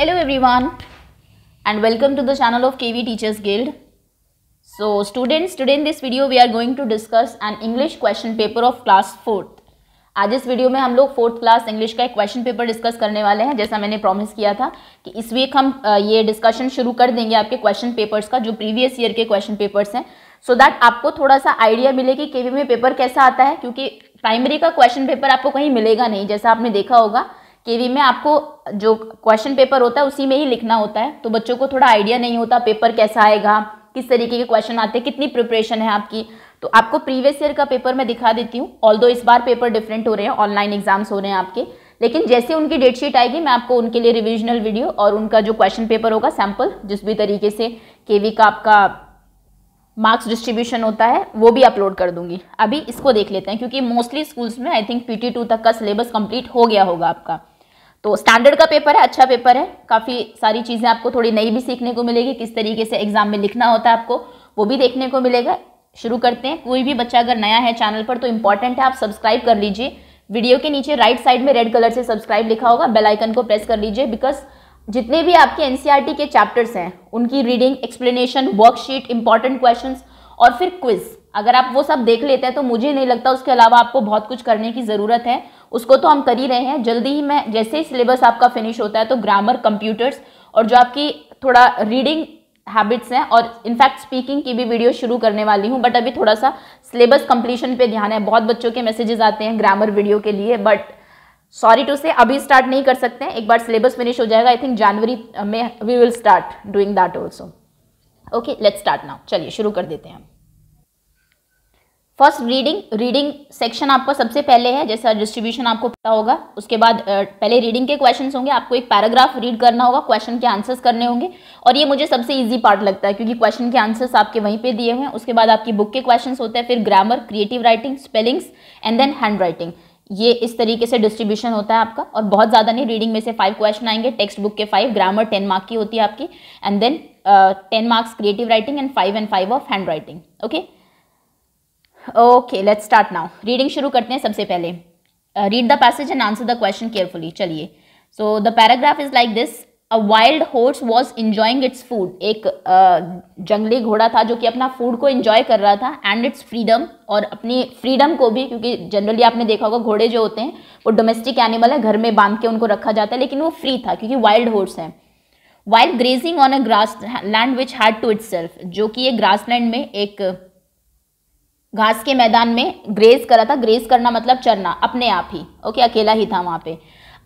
Hello everyone and welcome to the channel of KV teachers guild so students today in this video we are going to discuss an English question paper of class fourth आज इस video में हम लोग fourth class English का एक question paper discuss करने वाले हैं जैसा मैंने प्रॉमिस किया था कि इस वीक हम ये डिस्कशन शुरू कर देंगे आपके क्वेश्चन पेपर्स का जो प्रीवियस ईयर के क्वेश्चन पेपर्स हैं सो so दैट आपको थोड़ा सा आइडिया मिले कि केवी में पेपर कैसा आता है क्योंकि प्राइमरी का क्वेश्चन पेपर आपको कहीं मिलेगा नहीं जैसा आपने देखा होगा केवी में आपको जो क्वेश्चन पेपर होता है उसी में ही लिखना होता है तो बच्चों को थोड़ा आइडिया नहीं होता पेपर कैसा आएगा किस तरीके के क्वेश्चन आते हैं कितनी प्रिपरेशन है आपकी तो आपको प्रीवियस ईयर का पेपर मैं दिखा देती हूँ ऑल इस बार पेपर डिफरेंट हो रहे हैं ऑनलाइन एग्जाम्स हो रहे हैं आपके लेकिन जैसे उनकी डेट शीट आएगी मैं आपको उनके लिए रिविजनल वीडियो और उनका जो क्वेश्चन पेपर होगा सैम्पल जिस भी तरीके से के का आपका मार्क्स डिस्ट्रीब्यूशन होता है वो भी अपलोड कर दूंगी अभी इसको देख लेते हैं क्योंकि मोस्टली स्कूल्स में आई थिंक पीटी टू तक का सिलेबस कंप्लीट हो गया होगा आपका तो स्टैंडर्ड का पेपर है अच्छा पेपर है काफ़ी सारी चीज़ें आपको थोड़ी नई भी सीखने को मिलेगी किस तरीके से एग्जाम में लिखना होता है आपको वो भी देखने को मिलेगा शुरू करते हैं कोई भी बच्चा अगर नया है चैनल पर तो इंपॉर्टेंट है आप सब्सक्राइब कर लीजिए वीडियो के नीचे राइट साइड में रेड कलर से सब्सक्राइब लिखा होगा बेल आइकन को प्रेस कर लीजिए बिकॉज जितने भी आपके एनसीईआरटी e के चैप्टर्स हैं उनकी reading explanation worksheet important question और फिर क्विज अगर आप वो सब देख लेते हैं तो मुझे नहीं लगता उसके अलावा आपको बहुत कुछ करने की ज़रूरत है उसको तो हम कर ही रहे हैं जल्दी ही मैं जैसे ही सिलेबस आपका फिनिश होता है तो ग्रामर कंप्यूटर्स और जो आपकी थोड़ा रीडिंग हैबिट्स हैं और इनफैक्ट स्पीकिंग की भी वीडियो शुरू करने वाली हूँ बट अभी थोड़ा सा सिलेबस कंप्लीशन पे ध्यान है बहुत बच्चों के मैसेजेस आते हैं ग्रामर वीडियो के लिए बट सॉरी टू से अभी स्टार्ट नहीं कर सकते हैं एक बार सिलेबस फिनिश हो जाएगा आई थिंक जनवरी में we will start doing that also okay let's start now चलिए शुरू कर देते हैं हम फर्स्ट रीडिंग रीडिंग सेक्शन आपका सबसे पहले है जैसा डिस्ट्रीब्यूशन आपको पता होगा उसके बाद पहले रीडिंग के क्वेश्चंस होंगे आपको एक पैराग्राफ रीड करना होगा क्वेश्चन के आंसर्स करने होंगे और ये मुझे सबसे इजी पार्ट लगता है क्योंकि क्वेश्चन के आंसर्स आपके वहीं पे दिए हुए हैं उसके बाद आपकी बुक के क्वेश्चन होते हैं फिर grammar creative writing spellings and then hand writing ये इस तरीके से डिस्ट्रीब्यूशन होता है आपका और बहुत ज़्यादा नहीं रीडिंग में से फाइव क्वेश्चन आएंगे टेक्स्ट बुक के फाइव ग्रामर टेन मार्क की होती है आपकी and then ten marks creative writing and five and five of hand writing okay okay let's start now reading शुरू करते हैं सबसे पहले read the passage and answer the question carefully चलिए so the paragraph is like this a wild horse was enjoying its food एक uh, जंगली घोड़ा था जो कि अपना फूड को इंजॉय कर रहा था एंड इट्स फ्रीडम और अपनी फ्रीडम को भी क्योंकि जनरली आपने देखा होगा घोड़े जो होते हैं वो डोमेस्टिक एनिमल है घर में बांध के उनको रखा जाता है लेकिन वो फ्री था क्योंकि वाइल्ड हॉर्स है wild grazing on a grass land which had to its जो कि ये ग्रास लैंड में एक घास के मैदान में ग्रेस करा था ग्रेस करना मतलब चरना अपने आप ही ओके अकेला ही था वहाँ पे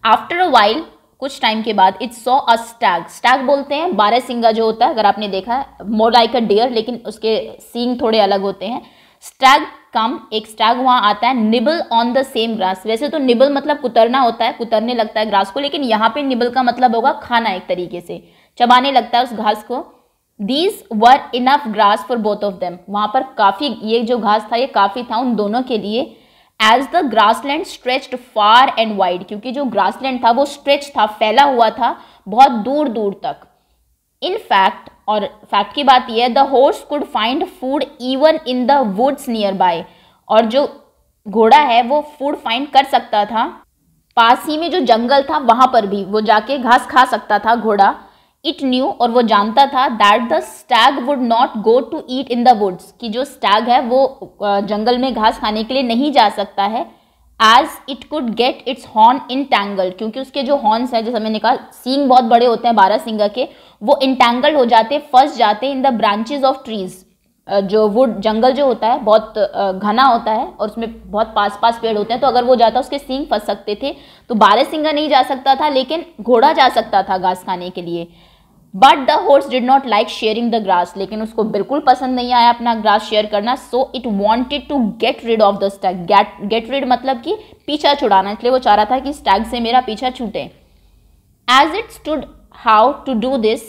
आफ्टर अ वाइल कुछ टाइम के बाद its saw a stag stag बोलते हैं बारह सिंगा जो होता है अगर आपने देखा है मोर लाइक अ डियर लेकिन उसके सींग थोड़े अलग होते हैं स्टैग कम एक स्टैग वहाँ आता है nibble on the same grass वैसे तो निबल मतलब कुतरना होता है कुतरने लगता है ग्रास को लेकिन यहाँ पे निबल का मतलब होगा खाना एक तरीके से चबाने लगता है उस घास को these were enough grass for both of them वहाँ पर काफ़ी ये जो घास था ये काफ़ी था उन दोनों के लिए as the grass land stretched far and wide क्योंकि जो ग्रास लैंड था वो स्ट्रेच था फैला हुआ था बहुत दूर दूर तक इन फैक्ट और फैक्ट की बात यह है the horse could find food even in the woods near by और जो घोड़ा है वो फूड फाइंड कर सकता था पास ही में जो जंगल था वहाँ पर भी वो जाके घास खा सकता था घोड़ा इट न्यू और वो जानता था that the stag would not go to eat in the woods कि जो स्टैग है वो जंगल में घास खाने के लिए नहीं जा सकता है as it could get its horn in tangle क्योंकि उसके जो हॉर्न्स हैं जैसे मैंने कहा सींग बहुत बड़े होते हैं बारह सिंगा के वो इंटैंगल हो जाते फंस जाते in the branches of trees जो वुड जंगल जो होता है बहुत घना होता है और उसमें बहुत पास पास पेड़ होते हैं तो अगर वो जाता उसके सींग फंस सकते थे तो बारह सिंगा नहीं जा सकता था लेकिन घोड़ा जा सकता था घास खाने के लिए but the horse did not like sharing the grass लेकिन उसको बिल्कुल पसंद नहीं आया अपना ग्रास शेयर करना so it wanted to get rid of the stag get get rid मतलब कि पीछा छुड़ाना इसलिए वो चाह रहा था कि स्टैग से मेरा पीछा छूटे as it stood how to do this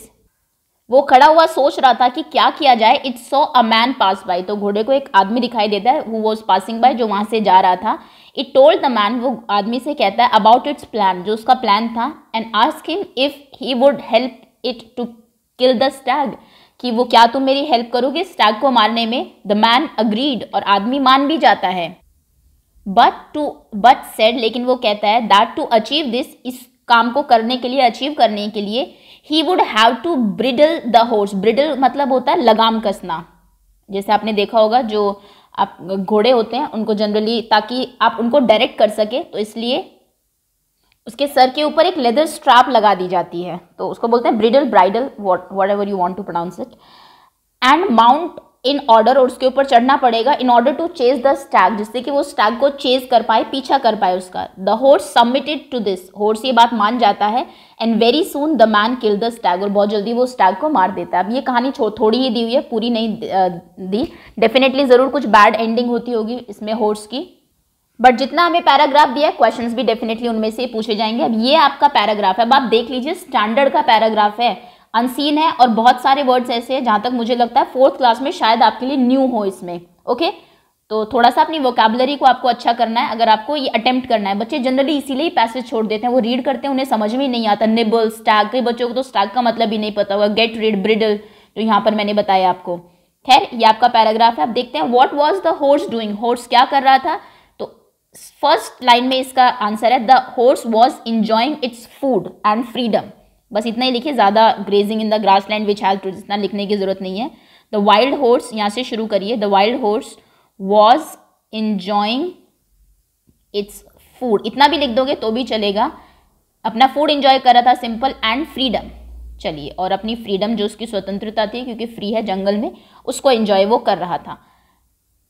वो खड़ा हुआ सोच रहा था कि क्या किया जाए it saw a man pass by तो घोड़े को एक आदमी दिखाई देता है हु वॉज पासिंग बाय जो वहाँ से जा रहा था इट टोल्ड द मैन वो आदमी से कहता है अबाउट इट्स प्लान जो उसका प्लान था and ask him if he would help it to kill the stag कि वो क्या तुम मेरी हेल्प करोगे स्टैग को मारने में द मैन अग्रीड और आदमी मान भी जाता है बट टू बट सेड लेकिन वो कहता है दैट टू अचीव दिस इस काम को करने के लिए अचीव करने के लिए he would have to bridle the horse bridle मतलब होता है लगाम कसना जैसे आपने देखा होगा जो आप घोड़े होते हैं उनको जनरली ताकि आप उनको डायरेक्ट कर सके तो इसलिए उसके सर के ऊपर एक लेदर स्ट्रैप लगा दी जाती है तो उसको बोलते हैं bridle bridal whatever you want to pronounce it and mount in order और उसके ऊपर चढ़ना पड़ेगा in order to chase the stag जिससे कि वो स्टैग को चेज कर पाए पीछा कर पाए उसका the horse submitted to this horse ये बात मान जाता है and very soon the man kill the stag और बहुत जल्दी वो स्टैग को मार देता है अब ये कहानी थोड़ी ही दी हुई है पूरी नहीं दी डेफिनेटली ज़रूर कुछ बैड एंडिंग होती होगी इसमें होर्स की बट जितना हमें पैराग्राफ दिया है क्वेश्चंस भी डेफिनेटली उनमें से पूछे जाएंगे अब ये आपका पैराग्राफ है अब आप देख लीजिए स्टैंडर्ड का पैराग्राफ है अनसीन है और बहुत सारे वर्ड्स ऐसे हैं जहाँ तक मुझे लगता है फोर्थ क्लास में शायद आपके लिए न्यू हो इसमें ओके तो थोड़ा सा अपनी वोकेबलरी को आपको अच्छा करना है अगर आपको ये अटेम्प्ट करना है बच्चे जनरली इसीलिए पैसेज छोड़ देते हैं वो रीड करते हैं उन्हें समझ में नहीं आता निबल स्टैग कई बच्चों को तो स्टैग का मतलब ही नहीं पता हुआ गेट रीड ब्रिडल जो यहाँ पर मैंने बताया आपको खैर ये आपका पैराग्राफ है आप देखते हैं what was the horse doing horse क्या कर रहा था फर्स्ट लाइन में इसका आंसर है the horse was enjoying its food and freedom बस इतना ही लिखिए ज़्यादा grazing in the grass land which has इतना लिखने की ज़रूरत नहीं है द वाइल्ड हॉर्स यहाँ से शुरू करिए the wild horse was enjoying its food इतना भी लिख दोगे तो भी चलेगा अपना फूड इंजॉय कर रहा था सिंपल एंड फ्रीडम चलिए और अपनी फ्रीडम जो उसकी स्वतंत्रता थी क्योंकि फ्री है जंगल में उसको इंजॉय वो कर रहा था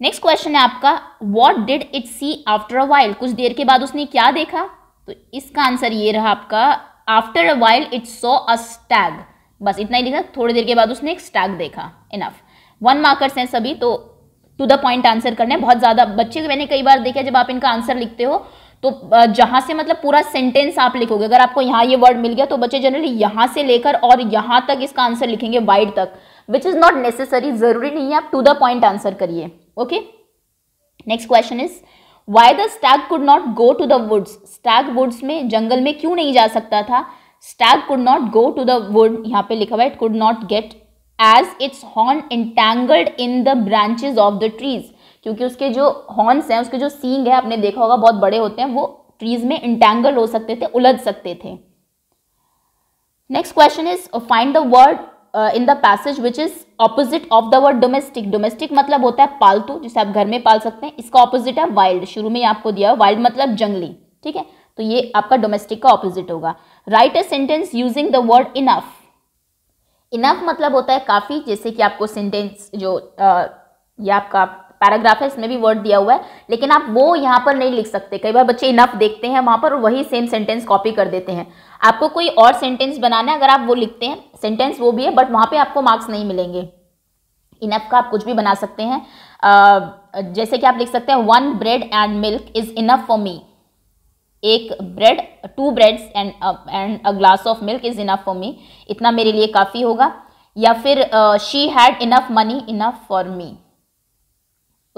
नेक्स्ट क्वेश्चन है आपका what did it see after a while कुछ देर के बाद उसने क्या देखा तो इसका आंसर ये रहा आपका after a while it saw a stag बस इतना ही लिखा थोड़ी देर के बाद उसने एक स्टैग देखा इनफ वन मार्कर्स हैं सभी तो टू द पॉइंट आंसर करने बहुत ज़्यादा बच्चे तो मैंने कई बार देखा जब आप इनका आंसर लिखते हो तो जहाँ से मतलब पूरा सेंटेंस आप लिखोगे अगर आपको यहाँ ये वर्ड मिल गया तो बच्चे जनरली यहाँ से लेकर और यहाँ तक इसका आंसर लिखेंगे वाइड तक विच इज़ नॉट नेसेसरी ज़रूरी नहीं है आप टू द पॉइंट आंसर करिए okay next question is why the stag could not go to the woods stag woods में जंगल में क्यों नहीं जा सकता था stag could not go to the wood यहाँ पे लिखा हुआ it could not get as its horn entangled in the branches of the trees क्योंकि उसके जो हॉर्नस हैं उसके जो सींग है आपने देखा होगा बहुत बड़े होते हैं वो ट्रीज में इंटैंगल हो सकते थे उलझ सकते थे next question is find the word in the passage which is opposite of the word domestic domestic मतलब होता है पालतू जिसे आप घर में पाल सकते हैं इसका ऑपोजिट है वाइल्ड शुरू में आपको दिया वाइल्ड मतलब जंगली ठीक है तो ये आपका डोमेस्टिक का ऑपोजिट होगा write a sentence using the word enough enough मतलब होता है काफ़ी जैसे कि आपको सेंटेंस जो आ, uh, ये आपका पैराग्राफ है इसमें भी वर्ड दिया हुआ है लेकिन आप वो यहाँ पर नहीं लिख सकते कई बार बच्चे इनफ देखते हैं वहाँ पर वही सेम सेंटेंस कॉपी कर देते हैं आपको कोई और सेंटेंस बनाना है अगर आप वो लिखते हैं सेंटेंस वो भी है बट वहाँ पर आपको मार्क्स नहीं मिलेंगे इनफ का आप कुछ भी बना सकते हैं uh, जैसे कि आप लिख सकते हैं one bread and milk is enough for me एक bread two breads and and a glass of milk is enough for me इतना मेरे लिए काफ़ी होगा या फिर she had enough money enough for me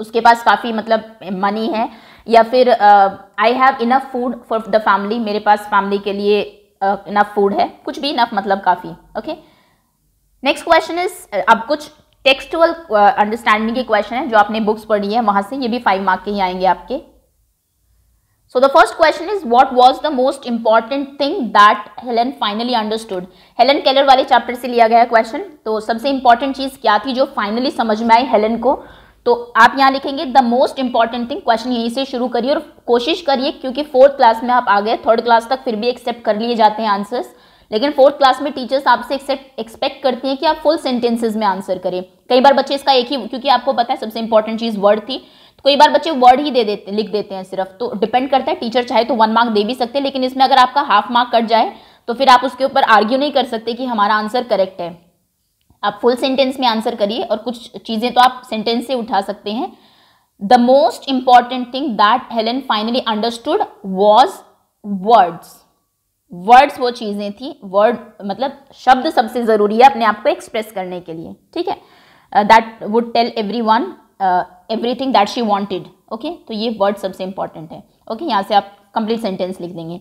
उसके पास काफ़ी मतलब मनी है या फिर I have enough food for the family मेरे पास फैमिली के लिए इनफ फूड है कुछ भी इनफ मतलब काफ़ी ओके नेक्स्ट क्वेश्चन इज अब कुछ टेक्सटुअल अंडरस्टैंडिंग के क्वेश्चन है जो आपने बुक्स पढ़ी है वहाँ से ये भी फाइव मार्क के ही आएंगे आपके so the first question is what was the most important thing that Helen finally understood Helen Keller वाले चैप्टर से लिया गया क्वेश्चन तो सबसे इंपॉर्टेंट चीज़ क्या थी जो फाइनली समझ में आई हेलन को तो आप यहाँ लिखेंगे the most important thing question यहीं से शुरू करिए और कोशिश करिए क्योंकि फोर्थ क्लास में आप आ गए थर्ड क्लास तक फिर भी एक्सेप्ट कर लिए जाते हैं आंसर्स लेकिन फोर्थ क्लास में टीचर्स आपसे एक्सपेक्ट करती हैं कि आप फुल सेंटेंसेज में आंसर करें कई बार बच्चे इसका एक ही क्योंकि आपको पता है सबसे इंपॉर्टेंट चीज़ वर्ड थी तो कई बार बच्चे वर्ड ही दे देते लिख देते हैं सिर्फ तो डिपेंड करता है टीचर चाहे तो वन मार्क दे भी सकते हैं लेकिन इसमें अगर आपका हाफ मार्क कट जाए तो फिर आप उसके ऊपर आर्ग्यू नहीं कर सकते कि हमारा आंसर करेक्ट है आप फुल सेंटेंस में आंसर करिए और कुछ चीज़ें तो आप सेंटेंस से उठा सकते हैं the most important thing that Helen finally understood was words words वो चीज़ें थी वर्ड मतलब शब्द सबसे ज़रूरी है अपने आप को एक्सप्रेस करने के लिए ठीक है that would tell every one every thing that she wanted okay तो ये वर्ड सबसे इंपॉर्टेंट है ओके okay? यहाँ से आप कंप्लीट सेंटेंस लिख देंगे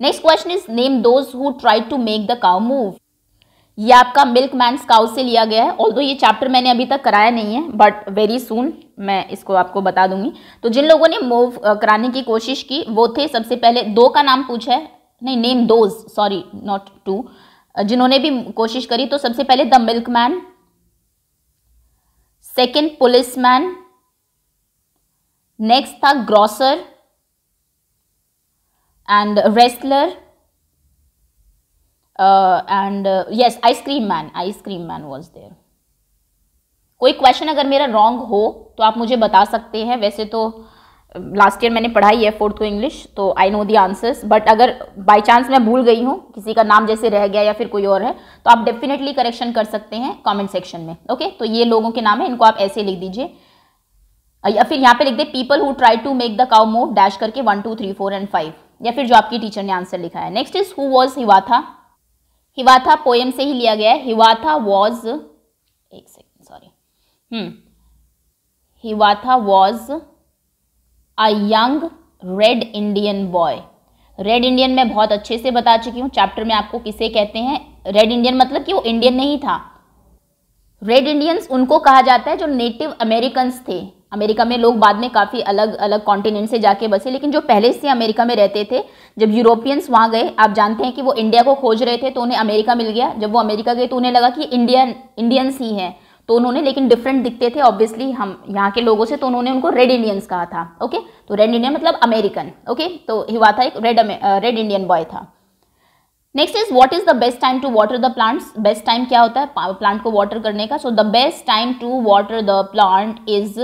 next question is name those who try to make the cow move ये आपका मिल्क मैन स्काउ से लिया गया है ऑल ये चैप्टर मैंने अभी तक कराया नहीं है बट वेरी सुन मैं इसको आपको बता दूंगी तो जिन लोगों ने मूव कराने की कोशिश की वो थे सबसे पहले दो का नाम पूछा है नहीं name those sorry not to जिन्होंने भी कोशिश करी तो सबसे पहले the milk man second police man next था grocer and wrestler and yes ice cream man ice cream man was there कोई क्वेश्चन अगर मेरा रॉन्ग हो तो आप मुझे बता सकते हैं वैसे तो लास्ट uh, ईयर मैंने पढ़ाई है फोर्थ को इंग्लिश तो I know the answers but अगर बाय चांस मैं भूल गई हूँ किसी का नाम जैसे रह गया या फिर कोई और है तो आप डेफिनेटली करेक्शन कर सकते हैं कमेंट सेक्शन में ओके तो ये लोगों के नाम है इनको आप ऐसे लिख दीजिए या फिर यहाँ पे लिख दे people who try to make the cow move dash करके one two three four and five या फिर जो आपकी टीचर ने आंसर लिखा है next is who was Hiawatha Hiawatha poem से ही लिया गया है हिवाथा वॉज एक second sorry hmm Hiawatha was a young red Indian boy red Indian मैं बहुत अच्छे से बता चुकी हूँ चैप्टर में आपको किसे कहते हैं रेड इंडियन मतलब कि वो इंडियन नहीं था रेड इंडियंस उनको कहा जाता है जो नेटिव अमेरिकन्स थे अमेरिका में लोग बाद में काफ़ी अलग अलग कॉन्टिनेंट से जाके बसे लेकिन जो पहले से अमेरिका में रहते थे जब यूरोपियंस वहाँ गए आप जानते हैं कि वो इंडिया को खोज रहे थे तो उन्हें अमेरिका मिल गया जब वो अमेरिका गए तो उन्हें लगा कि इंडियन इंडियंस ही हैं तो उन्होंने लेकिन डिफरेंट दिखते थे ऑब्वियसली हम यहाँ के लोगों से तो उन्होंने उनको रेड इंडियंस कहा था ओके तो रेड इंडियन मतलब अमेरिकन ओके तो हिवा था एक रेड रेड इंडियन बॉय था next is what is the best time to water the plants best time क्या होता है प्लांट को वाटर करने का so the best time to water the plant is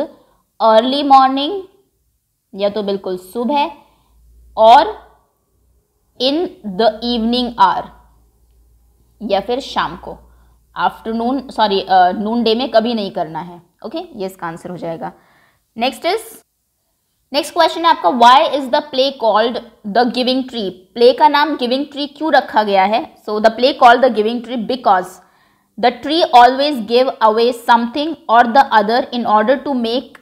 early morning या तो बिल्कुल सुबह और इन द इवनिंग आर या फिर शाम को आफ्टरनून सॉरी नून डे में कभी नहीं करना है ओके ये इसका आंसर हो जाएगा नेक्स्ट इज नेक्स्ट क्वेश्चन है आपका why is the play called the giving tree play का नाम गिविंग ट्री क्यों रखा गया है so the play called the giving tree because the tree always give away something और the other in order to make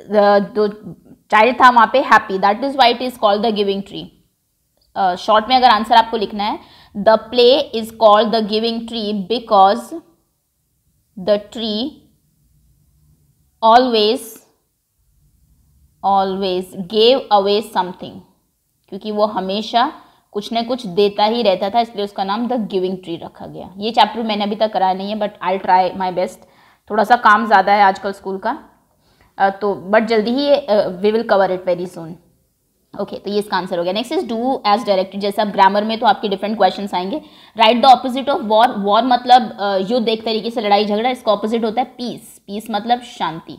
जो child था वहाँ पे happy that is why it is called the giving tree short में अगर answer आपको लिखना है the play is called the giving tree because the tree always always gave away something क्योंकि वो हमेशा कुछ ना कुछ देता ही रहता था इसलिए उसका नाम द गिविंग ट्री रखा गया ये चैप्टर मैंने अभी तक कराया नहीं है but I try my best थोड़ा सा काम ज़्यादा है आजकल स्कूल का Uh, तो बट जल्दी ही we will cover it very soon okay तो ये इसका आंसर हो गया next is do as directed जैसे आप ग्रामर में तो आपके डिफरेंट क्वेश्चन आएंगे right the opposite of war war मतलब uh, युद्ध एक तरीके से लड़ाई झगड़ा इसका ऑपोजिट होता है पीस पीस मतलब शांति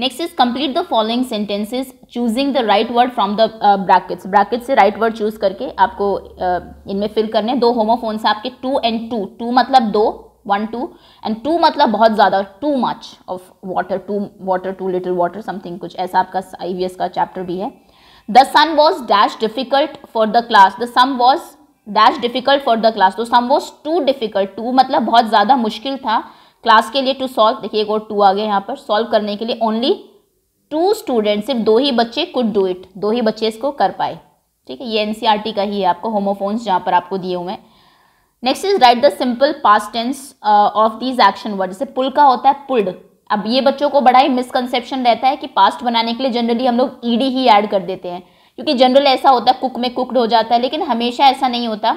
next is complete the following sentences choosing the right word from the brackets bracket से राइट वर्ड चूज करके आपको uh, इनमें फिल करने दो होमोफोन्स हैं आपके टू एंड टू टू मतलब दो वन टू एंड टू मतलब बहुत ज़्यादा too much of water too water too little water something कुछ ऐसा आपका आई का चैप्टर भी है the sun was dash difficult for the class the sum was dash difficult for the class तो sum was too difficult too मतलब बहुत ज़्यादा मुश्किल था क्लास के लिए टू सॉल्व देखिए एक और टू आ गए यहाँ पर सॉल्व करने के लिए ओनली टू स्टूडेंट सिर्फ दो ही बच्चे कुड डू इट दो ही बच्चे इसको कर पाए ठीक है ये एनसीईआरटी e का ही है आपको होमोफोन्स जहाँ पर आपको दिए हुए हैं next is write the simple past tense of these action word जैसे पुल का होता है पुल्ड अब ये बच्चों को बड़ा ही मिसकंसेप्शन रहता है कि पास्ट बनाने के लिए जनरली हम लोग ईडी ही ऐड कर देते हैं क्योंकि जनरल ऐसा होता है कुक में कुकड हो जाता है लेकिन हमेशा ऐसा नहीं होता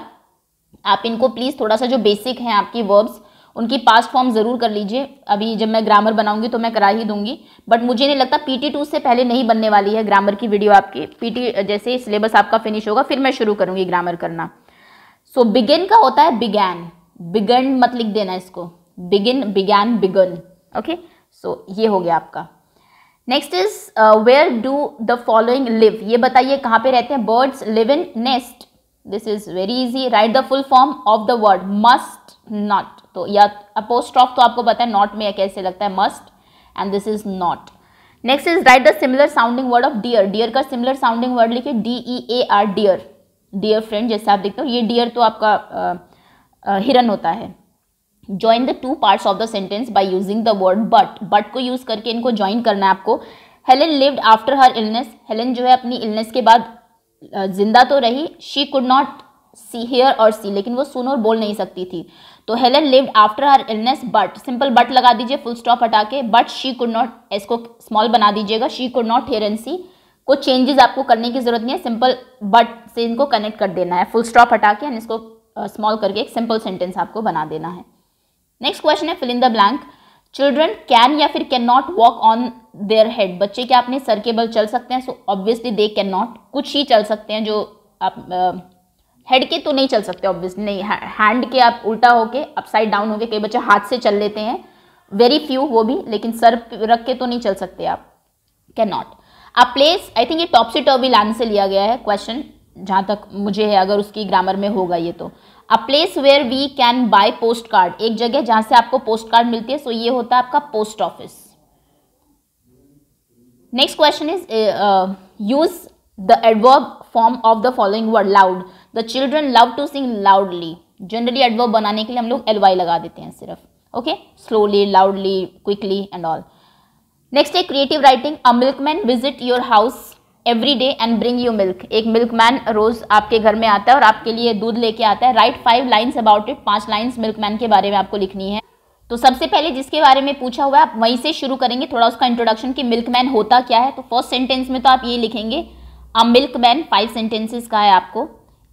आप इनको प्लीज़ थोड़ा सा जो बेसिक हैं आपकी वर्ब्स उनकी पास्ट फॉर्म ज़रूर कर लीजिए अभी जब मैं ग्रामर बनाऊंगी तो मैं करा ही दूंगी बट मुझे नहीं लगता टी टू से पहले नहीं बनने वाली है ग्रामर की वीडियो आपकी टी जैसे सिलेबस आपका फिनिश होगा फिर मैं शुरू करूँगी ग्रामर करना सो बिगिन का होता है बिगैन बिगन मत लिख देना इसको begin began begun okay so ये हो गया आपका next is where do the following live ये बताइए कहाँ पे रहते हैं birds live in nest this is very easy right the full form of the word must not तो या अपोस्ट ऑफ तो आपको पता है नॉट में या कैसे लगता है must and this is not next is write the similar sounding word of dear dear का सिमिलर साउंडिंग वर्ड लिखिए D E A R dear dear friend जैसे आप देखते हो ये डियर तो आपका हिरन होता है join the two parts of the sentence by using the word but but को यूज़ करके इनको ज्वाइन करना है आपको Helen lived after her illness Helen जो है अपनी इलनेस के बाद जिंदा तो रही she could not see hear और सी लेकिन वो सुन और बोल नहीं सकती थी तो Helen lived after her illness but simple but लगा दीजिए फुल स्टॉप हटा के बट शी कुड नॉट इसको स्मॉल बना दीजिएगा she could not hear and see को चेंजेस आपको करने की ज़रूरत नहीं है सिंपल बट से इनको कनेक्ट कर देना है फुल स्टॉप हटा के एंड इसको स्मॉल uh, करके एक सिंपल सेंटेंस आपको बना देना है नेक्स्ट क्वेश्चन है fill in the blank children can या फिर can not walk on their head बच्चे क्या अपने सर के बल चल सकते हैं so obviously they can not कुछ ही चल सकते हैं जो आप हेड uh, के तो नहीं चल सकते ऑब्वियसली नहीं हैंड के आप उल्टा होके अपसाइड डाउन होके कई बच्चे हाथ से चल लेते हैं वेरी फ्यू वो भी लेकिन सर रख के तो नहीं चल सकते आप can not a place I think ये टॉपसी टॉपी लान से लिया गया है क्वेश्चन जहाँ तक मुझे है अगर उसकी ग्रामर में होगा ये तो a place where we can buy post card एक जगह जहाँ से आपको पोस्ट कार्ड मिलती है सो ये होता है आपका post office next question is use the adverb form of the following word loud the children love to sing loudly generally adverb बनाने के लिए हम लोग एलवाई लगा देते हैं सिर्फ okay slowly loudly quickly and all next है creative writing a milk man visit your house every day and bring you milk एक मिल्क मैन रोज आपके घर में आता है और आपके लिए दूध लेके आता है write five lines about it पांच लाइन्स मिल्क मैन के बारे में आपको लिखनी है तो सबसे पहले जिसके बारे में पूछा हुआ है आप वहीं से शुरू करेंगे थोड़ा उसका इंट्रोडक्शन कि मिल्क मैन होता क्या है तो फर्स्ट सेंटेंस में तो आप ये लिखेंगे a milk man five sentences का है आपको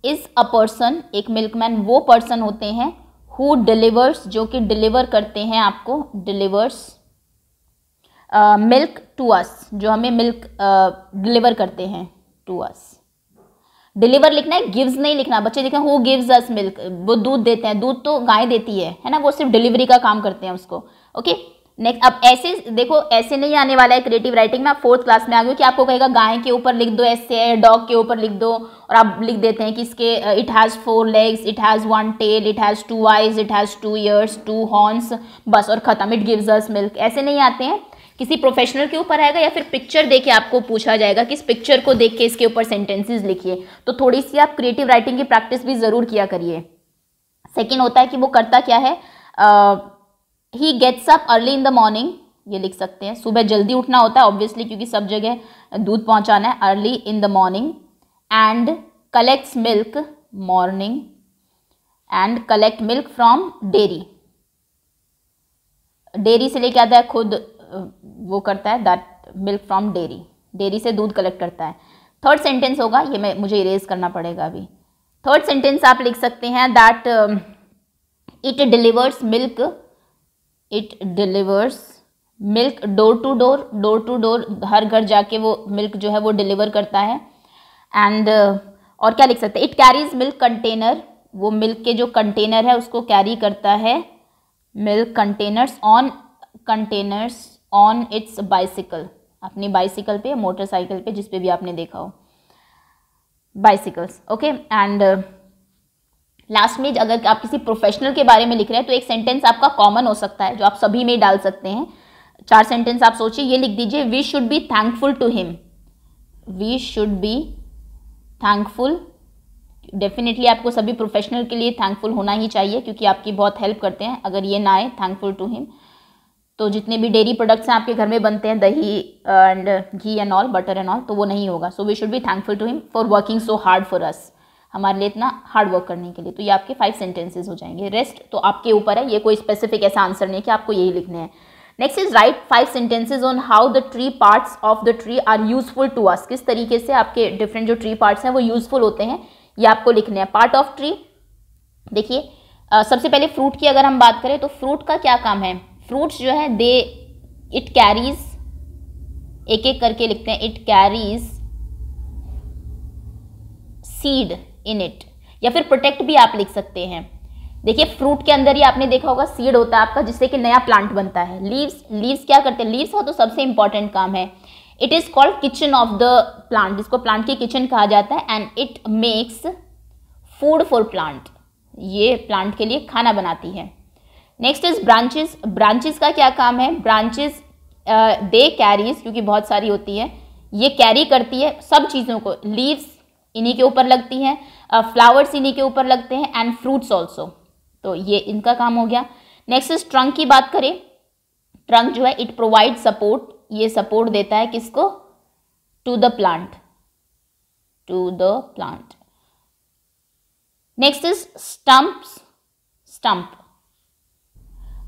इज़ अ पर्सन एक मिल्क मैन वो पर्सन होते हैं हु डिलीवर्स जो कि डिलीवर करते हैं आपको डिलीवर्स मिल्क टू अस जो हमें मिल्क डिलीवर करते हैं टू अस डिलीवर लिखना है गिव्स नहीं लिखना बच्चे देखें हु गिव्स अस मिल्क वो दूध देते हैं दूध तो गाय देती है है ना वो सिर्फ डिलीवरी का काम करते हैं उसको ओके नेक्स्ट अब ऐसे देखो ऐसे नहीं आने वाला है क्रिएटिव राइटिंग में आप फोर्थ क्लास में आ गए कि आपको कहेगा गाय के ऊपर लिख दो ऐसे डॉग के ऊपर लिख दो और आप लिख देते हैं कि इसके it has four legs it has one tail it has two eyes it has two ears two horns बस और ख़त्म इट गिव्स अस मिल्क ऐसे नहीं आते हैं किसी प्रोफेशनल के ऊपर आएगा या फिर पिक्चर देके आपको पूछा जाएगा कि इस पिक्चर को देख के इसके ऊपर सेंटेंसेस लिखिए तो थोड़ी सी आप क्रिएटिव राइटिंग की प्रैक्टिस भी ज़रूर किया करिए सेकेंड होता है कि वो करता क्या है he gets up early in the morning ये लिख सकते हैं सुबह जल्दी उठना होता है ऑब्वियसली क्योंकि सब जगह दूध पहुंचाना है early in the morning and collects milk morning and collect milk from dairy dairy से लेके आता है खुद वो करता है that milk from dairy dairy से दूध कलेक्ट करता है थर्ड सेंटेंस होगा ये मैं मुझे इरेज करना पड़ेगा अभी थर्ड सेंटेंस आप लिख सकते हैं that it delivers milk it delivers milk door to door door to door हर घर जाके वो मिल्क जो है वो डिलीवर करता है एंड uh, और क्या लिख सकते हैं इट कैरीज मिल्क कंटेनर वो मिल्क के जो कंटेनर है उसको कैरी करता है milk containers on containers on its bicycle अपनी बाइसिकल पे मोटरसाइकिल पे जिस पे भी आपने देखा हो बाइसिकल्स ओके एंड लास्ट में अगर आप किसी प्रोफेशनल के बारे में लिख रहे हैं तो एक सेंटेंस आपका कॉमन हो सकता है जो आप सभी में डाल सकते हैं चार सेंटेंस आप सोचिए ये लिख दीजिए we should be thankful to him we should be thankful definitely आपको सभी प्रोफेशनल के लिए थैंकफुल होना ही चाहिए क्योंकि आपकी बहुत हेल्प करते हैं अगर ये ना आए थैंकफुल टू हिम तो जितने भी डेयरी प्रोडक्ट्स हैं आपके घर में बनते हैं dahi and ghee and all butter and all तो वो नहीं होगा so we should be thankful to him for working so hard for us हमारे लिए इतना हार्ड वर्क करने के लिए तो ये आपके फाइव सेंटेंसेज हो जाएंगे रेस्ट तो आपके ऊपर है ये कोई स्पेसिफिक ऐसा आंसर नहीं है कि आपको यही लिखने हैं next is write five sentences on how the tree parts of the tree are useful to us किस तरीके से आपके डिफरेंट जो ट्री पार्ट्स हैं वो यूजफुल होते हैं ये आपको लिखने हैं पार्ट ऑफ ट्री देखिए सबसे पहले फ्रूट की अगर हम बात करें तो फ्रूट का क्या काम है फ्रूट्स जो है दे इट कैरीज एक एक करके लिखते हैं it carries seed in it या फिर प्रोटेक्ट भी आप लिख सकते हैं देखिए फ्रूट के अंदर ही आपने देखा होगा सीड होता है आपका जिससे कि नया प्लांट बनता है लीव्स लीव्स क्या करते हैं लीव्स का तो सबसे इंपॉर्टेंट काम है it is called kitchen of the plant जिसको प्लांट की किचन कहा जाता है and it makes food for plant ये प्लांट के लिए खाना बनाती है नेक्स्ट इज ब्रांचेस ब्रांचेस का क्या काम है ब्रांचेस दे कैरीज क्योंकि बहुत सारी होती है ये कैरी करती है सब चीज़ों को लीव्स इन्हीं के ऊपर लगती हैं फ्लावर्स uh, इन्हीं के ऊपर लगते हैं एंड फ्रूट्स ऑल्सो तो ये इनका काम हो गया नेक्स्ट इज ट्रंक की बात करें ट्रंक जो है इट प्रोवाइड सपोर्ट ये सपोर्ट देता है किसको to the plant to the plant next is stump stump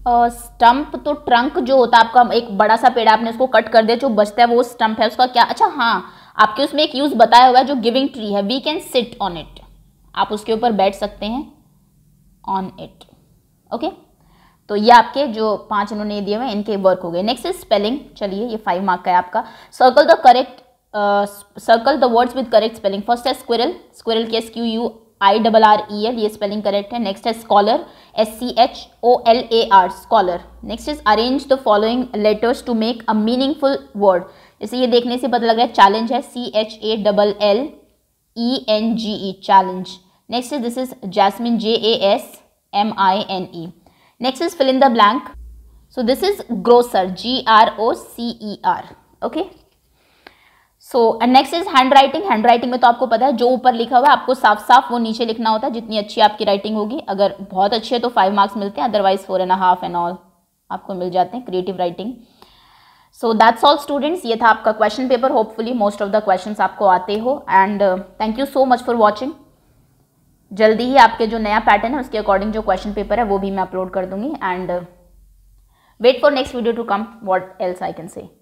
stump तो ट्रंक जो होता है आपका एक बड़ा सा पेड़ आपने उसको कट कर दिया जो बचता है वो स्टंप है उसका क्या अच्छा हाँ आपके उसमें एक यूज़ बताया हुआ है जो गिविंग ट्री है we can sit on it आप उसके ऊपर बैठ सकते हैं ऑन इट ओके तो ये आपके जो पांच इन्होंने दिए हुए इनके वर्क हो गए नेक्स्ट इज स्पेलिंग चलिए ये फाइव मार्क का है आपका circle the correct circle the words with correct spelling first है स्क्विरल स्क्विरल के S Q U I double R E L ये स्पेलिंग करेक्ट है नेक्स्ट है scholar S C H O L A R scholar next is arrange the following letters to make a meaningful word जैसे ये देखने से पता लग रहा है चैलेंज है C H A double L E N G E challenge next is this is jasmine J A S M I N E next is fill in the blank so this is grocer G R O C E R okay so and next is handwriting handwriting में तो आपको पता है जो ऊपर लिखा हुआ है आपको साफ साफ वो नीचे लिखना होता है जितनी अच्छी आपकी राइटिंग होगी अगर बहुत अच्छी है तो फाइव मार्क्स मिलते हैं otherwise four and half and all आपको मिल जाते हैं creative writing so that's all students ये था आपका question paper hopefully most of the question आपको आते हो and thank you so much for watching जल्दी ही आपके जो नया पैटर्न है उसके अकॉर्डिंग जो क्वेश्चन पेपर है वो भी मैं अपलोड कर दूंगी and wait for next video to come what else I can से